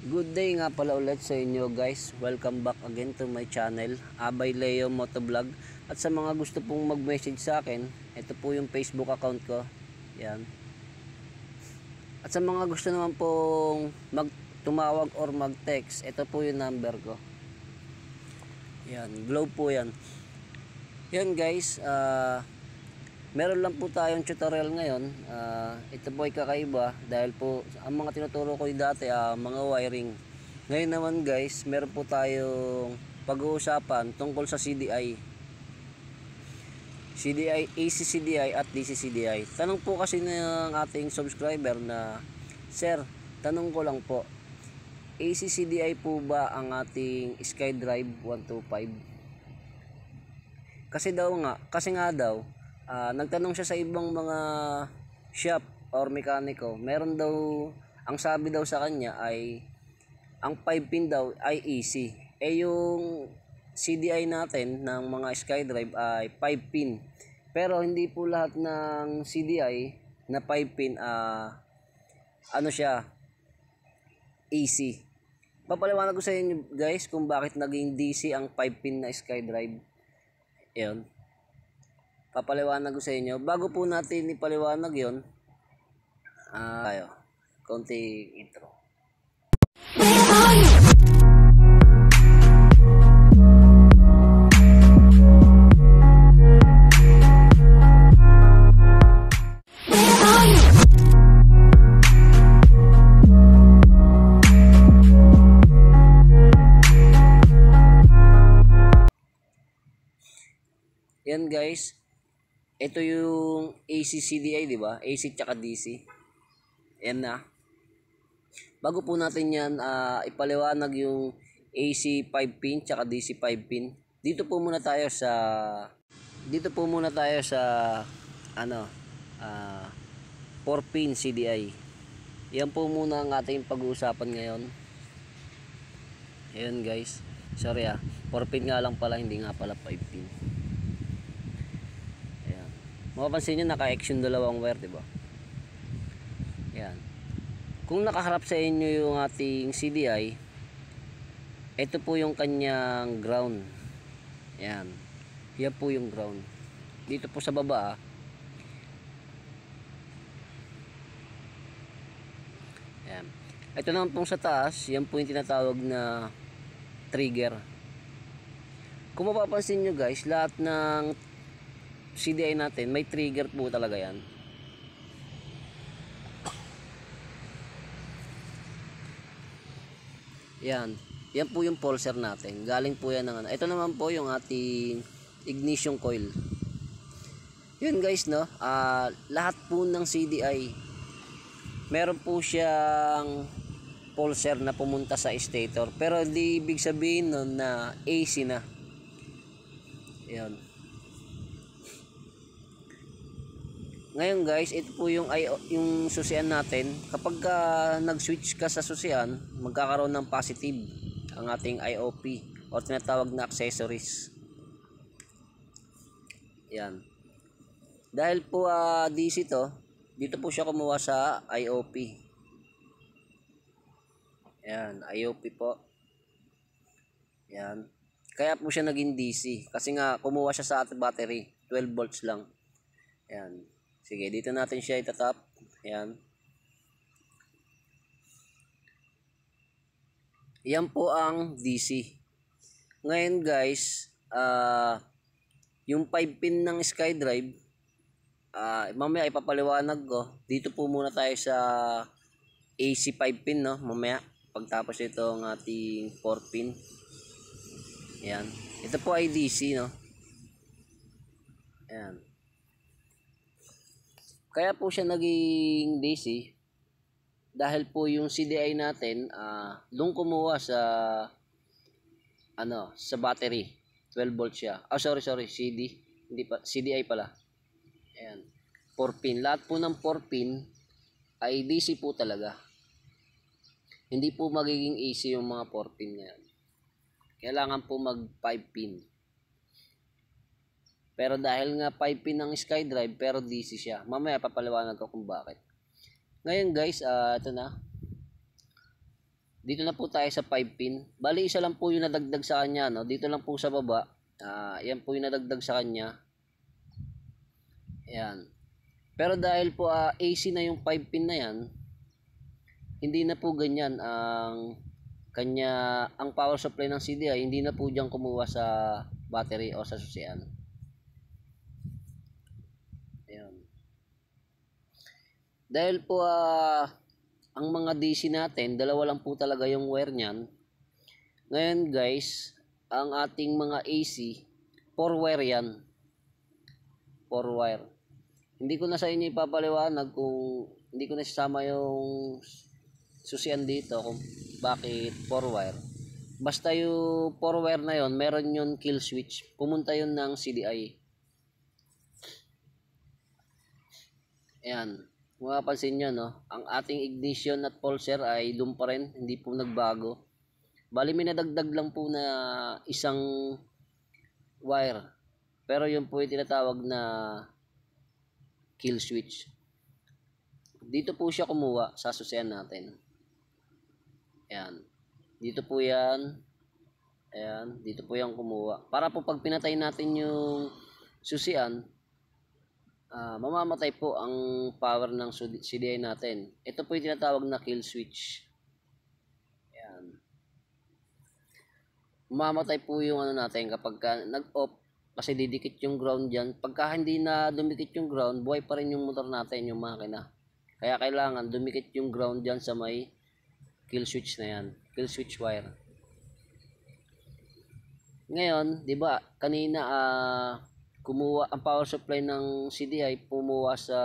Good day nga pala ulit sa inyo guys. Welcome back again to my channel, Abay Leo Motovlog. At sa mga gusto pong mag-message sa akin, ito po yung Facebook account ko. Yan. At sa mga gusto naman pong magtumawag or mag-text, ito po yung number ko. Yan, glow po yan. Yan guys, ah... Uh, Meron lang po tayong tutorial ngayon. Uh, ito po ay kakaiba dahil po ang mga tinuturo ko dati uh, mga wiring. Ngayon naman guys, meron po tayong pag-uusapan tungkol sa CDI. CDI, AC CDI at DC CDI. Tanong po kasi ng ating subscriber na Sir, tanong ko lang po. AC CDI po ba ang ating SkyDrive 125? Kasi daw nga, kasi nga daw, Uh, nagtanong siya sa ibang mga shop or mekaniko. Meron daw, ang sabi daw sa kanya ay, ang 5 pin daw ay easy. Eh yung CDI natin ng mga SkyDrive ay 5 pin. Pero hindi po lahat ng CDI na 5 pin uh, ano siya AC. Papaliwanag ko sa inyo guys kung bakit naging DC ang 5 pin na SkyDrive. Ayun papaliwanag ko sa inyo. Bago po natin ipaliwanag yon uh, ah, tayo, konting intro. Yan guys, ito yung AC CDI, di ba? AC tsaka DC. Ayan na. Bago po natin yan, uh, ipaliwanag yung AC 5 pin tsaka DC 5 pin. Dito po muna tayo sa dito po muna tayo sa ano uh, ah, 4 pin CDI. Yan po muna ang ating pag-uusapan ngayon. Ayan guys. Sorry ah. 4 pin nga lang pala, hindi nga pala 5 pin mapapansin nyo naka-action dalawang wire di ba? yan kung nakaharap sa inyo yung ating CDI ito po yung kanyang ground yan yan po yung ground dito po sa baba ah. yan ito naman pong sa taas yan po yung tinatawag na trigger kung mapapansin nyo guys lahat ng CDI natin, may trigger po talaga yan. Yan. Yan po yung pulser natin. Galing po yan ng ano. Ito naman po yung ating ignition coil. Yun guys no, uh, lahat po ng CDI meron po siyang pulser na pumunta sa stator pero hindi ibig sabihin nun na AC na. Yan. Ngayon guys, ito po yung yung susian natin. Kapag uh, nag-switch ka sa susian, magkakaroon ng positive ang ating IOP o tinatawag na accessories. Yan. Dahil po uh, DC to, dito po siya kumuha sa IOP. Yan, IOP po. Yan. Kaya po siya naging DC kasi nga kumuha siya sa ating battery, 12 volts lang. Yan. Sige, dito natin siya itatap. Ayan. Yan po ang DC. Ngayon guys, uh, yung 5 pin ng SkyDrive, uh, ah, mamaya ipapaliwanag ko. Dito po muna tayo sa AC 5 pin, no? Mamaya, pagtapos itong ating 4 pin. Ayan. Ito po ay DC, no? Ayan. Kaya po siya naging Daisy dahil po yung CDI natin uh, doon kumuha sa ano, sa battery. 12 volt siya. Oh, sorry, sorry, CD. Hindi pa, CDI pala. Ayan. 4 pin. Lahat po ng 4 pin ay DC po talaga. Hindi po magiging AC yung mga 4 pin ngayon. Kailangan po mag 5 pin. Pero dahil nga 5 pin ng SkyDrive, pero DC siya. Mamaya papaliwanag ko kung bakit. Ngayon guys, uh, ito na. Dito na po tayo sa 5 pin. Bali isa lang po yung nadagdag sa kanya. No? Dito lang po sa baba. Uh, yan po yung nadagdag sa kanya. Yan. Pero dahil po uh, ah, AC na yung 5 pin na yan, hindi na po ganyan ang kanya ang power supply ng CDI hindi na po diyan kumuha sa battery o sa susian. Ayan. Dahil po uh, ang mga DC natin, dalawa lang po talaga yung wire niyan. Ngayon guys, ang ating mga AC, 4 wire yan. 4 wire. Hindi ko na sa inyo ipapaliwanag kung hindi ko na sasama yung susian dito kung bakit 4 wire. Basta yung 4 wire na yon, meron yun kill switch. Pumunta yun ng CDI. Ayan. Kung mapapansin nyo, no, ang ating ignition at pulser ay doon pa rin, hindi po nagbago. Bali, may nadagdag lang po na isang wire. Pero yun po yung tinatawag na kill switch. Dito po siya kumuha sa susian natin. Ayan. Dito po yan. Ayan. Dito po yan kumuha. Para po pag pinatay natin yung susian, uh, mamamatay po ang power ng CDI natin. Ito po yung tinatawag na kill switch. Ayan. Mamamatay po yung ano natin kapag ka nag-off kasi didikit yung ground dyan. Pagka hindi na dumikit yung ground, buhay pa rin yung motor natin, yung makina. Kaya kailangan dumikit yung ground dyan sa may kill switch na yan. Kill switch wire. Ngayon, di ba, kanina ah... Uh, kumuha ang power supply ng CDI pumuha sa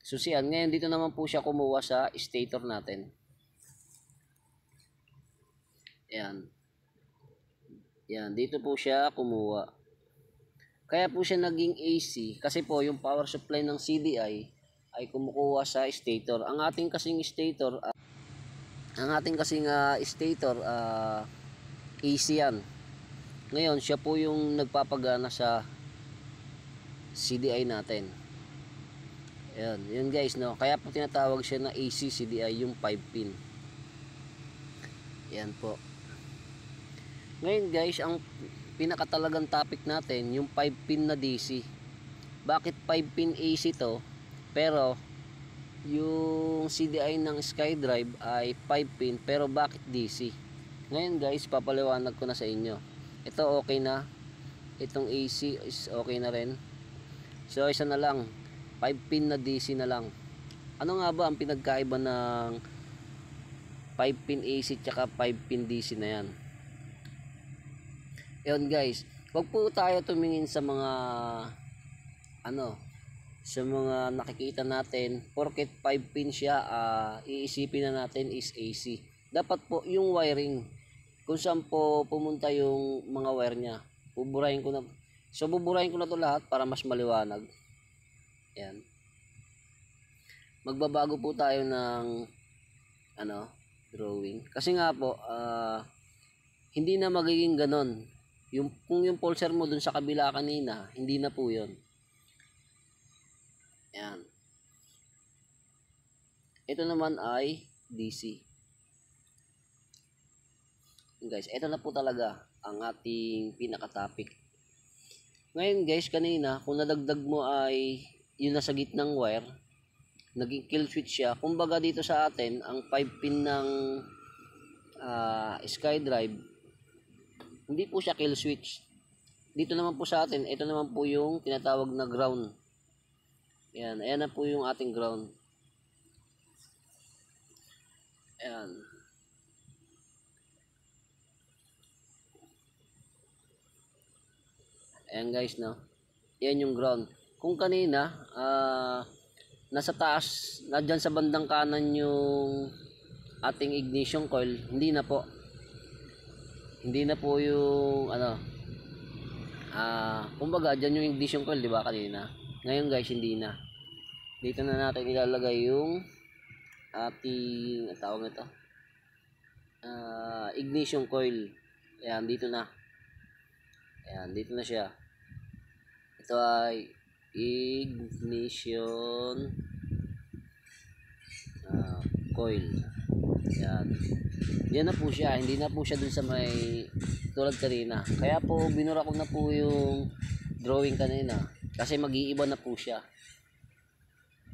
susian. Ngayon dito naman po siya kumuha sa stator natin. Ayan. Ayan, dito po siya kumuha. Kaya po siya naging AC kasi po yung power supply ng CDI ay kumukuha sa stator. Ang ating kasing stator uh, ang ating kasing uh, stator uh, ah, AC yan. Ngayon, siya po yung nagpapagana sa CDI natin. Ayan, yun guys, no. Kaya po tinatawag siya na AC CDI yung 5 pin. Ayan po. Ngayon guys, ang pinakatalagang topic natin, yung 5 pin na DC. Bakit 5 pin AC to? Pero yung CDI ng SkyDrive ay 5 pin pero bakit DC? Ngayon guys, papaliwanag ko na sa inyo ito okay na itong AC is okay na rin so isa na lang 5 pin na DC na lang ano nga ba ang pinagkaiba ng 5 pin AC tsaka 5 pin DC na yan yun guys wag po tayo tumingin sa mga ano sa mga nakikita natin porket 5 pin siya uh, iisipin na natin is AC dapat po yung wiring kung saan po pumunta yung mga wire niya. Buburahin ko na. So, buburahin ko na to lahat para mas maliwanag. Ayun. Magbabago po tayo ng ano, drawing. Kasi nga po, uh, hindi na magiging ganon. Yung, kung yung pulser mo dun sa kabila kanina, hindi na po 'yon. Ayun. Ito naman ay DC guys, ito na po talaga ang ating pinaka-topic. Ngayon guys, kanina, kung nadagdag mo ay yun nasa gitnang wire, naging kill switch siya. Kumbaga dito sa atin, ang 5 pin ng uh, ah, SkyDrive, hindi po siya kill switch. Dito naman po sa atin, ito naman po yung tinatawag na ground. Ayan, ayan na po yung ating ground. Ayan. Ayan guys, no? Yan yung ground. Kung kanina, uh, nasa taas, na dyan sa bandang kanan yung ating ignition coil, hindi na po. Hindi na po yung, ano, ah, uh, kumbaga, dyan yung ignition coil, di ba kanina? Ngayon guys, hindi na. Dito na natin ilalagay yung ating, tawag ito, uh, ah, ignition coil. Ayan, dito na. Ayan, dito na siya. Ito ay ignition uh, coil. Ayan. Diyan na po siya. Hindi na po siya dun sa may tulad kanina. Kaya po, binura ko na po yung drawing kanina. Kasi mag-iiba na po siya.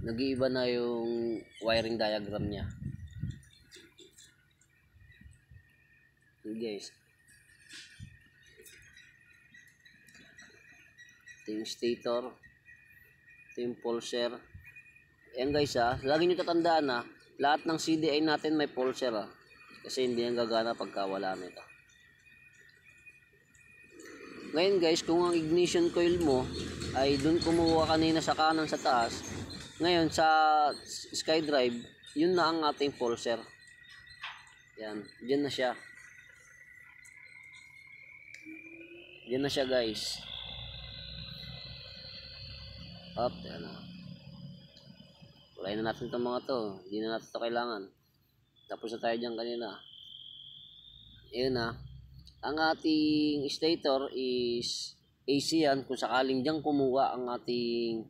Nag-iiba na yung wiring diagram niya. Okay, guys, ito yung stator ito yung pulser ayan guys ha ah. lagi nyo tatandaan ha ah. lahat ng CDI natin may pulser ha ah. kasi hindi yan gagana pagka wala nito ngayon guys kung ang ignition coil mo ay dun kumuha kanina sa kanan sa taas ngayon sa skydrive yun na ang ating pulser yan dyan na siya dyan na siya guys up ayan wala na natin itong mga to hindi na natin ito kailangan tapos na tayo dyan kanina ayan na ah. ang ating stator is AC yan kung sakaling dyan kumuha ang ating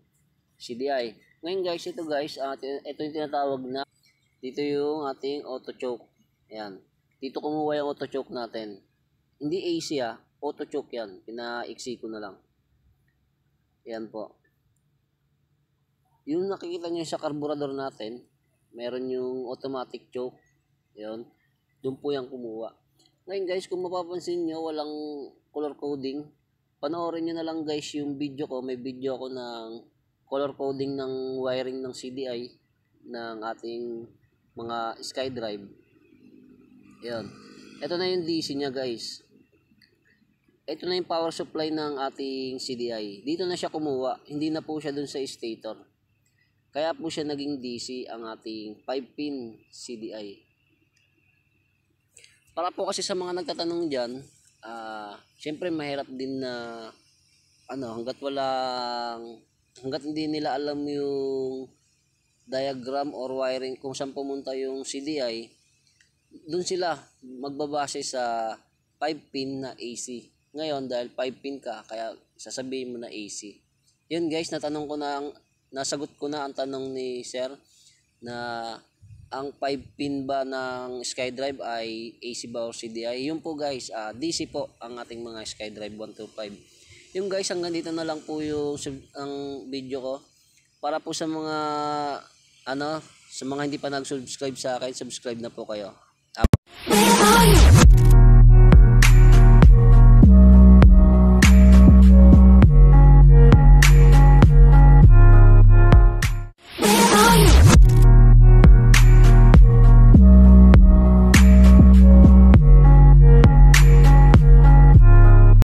CDI ngayon guys ito guys atin, ah, ito yung tinatawag na dito yung ating auto choke ayan dito kumuha yung auto choke natin hindi AC ha ah. auto choke yan pinaiksi ko na lang yan po yung nakikita nyo sa carburetor natin, meron yung automatic choke. Yun. Doon po yan kumuha. Ngayon guys, kung mapapansin nyo, walang color coding. Panoorin nyo na lang guys yung video ko. May video ako ng color coding ng wiring ng CDI ng ating mga SkyDrive. Yan. Ito na yung DC niya guys. Ito na yung power supply ng ating CDI. Dito na siya kumuha. Hindi na po siya dun sa stator. Kaya po siya naging DC ang ating 5-pin CDI. Para po kasi sa mga nagtatanong dyan, uh, syempre mahirap din na ano, hanggat walang hanggat hindi nila alam yung diagram or wiring kung saan pumunta yung CDI, doon sila magbabase sa 5-pin na AC. Ngayon, dahil 5-pin ka, kaya sasabihin mo na AC. Yun guys, natanong ko na ang nasagot ko na ang tanong ni sir na ang 5 pin ba ng SkyDrive ay AC ba or CDI? Yun po guys, uh, ah, DC po ang ating mga SkyDrive 125. Yung guys, hanggang dito na lang po yung ang video ko. Para po sa mga ano, sa mga hindi pa nag-subscribe sa akin, subscribe na po kayo.